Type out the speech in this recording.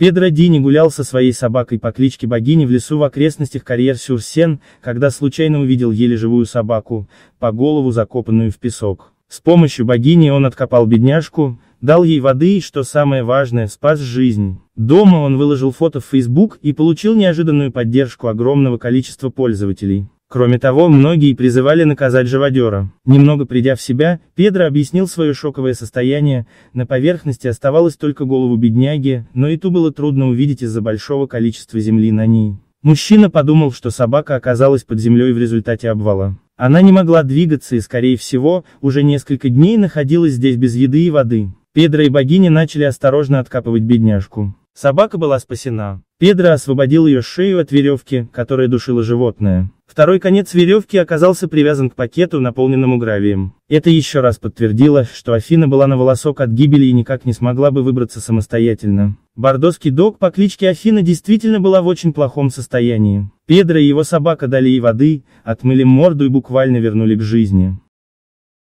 Педро Дини гулял со своей собакой по кличке Богини в лесу в окрестностях карьер сюр когда случайно увидел еле живую собаку, по голову закопанную в песок. С помощью богини он откопал бедняжку, дал ей воды и, что самое важное, спас жизнь. Дома он выложил фото в Facebook и получил неожиданную поддержку огромного количества пользователей. Кроме того, многие призывали наказать живодера. Немного придя в себя, Педро объяснил свое шоковое состояние, на поверхности оставалось только голову бедняги, но и ту было трудно увидеть из-за большого количества земли на ней. Мужчина подумал, что собака оказалась под землей в результате обвала. Она не могла двигаться и, скорее всего, уже несколько дней находилась здесь без еды и воды. Педро и богиня начали осторожно откапывать бедняжку. Собака была спасена. Педро освободил ее шею от веревки, которая душила животное. Второй конец веревки оказался привязан к пакету, наполненному гравием. Это еще раз подтвердило, что Афина была на волосок от гибели и никак не смогла бы выбраться самостоятельно. Бордоский дог по кличке Афина действительно была в очень плохом состоянии. Педро и его собака дали ей воды, отмыли морду и буквально вернули к жизни.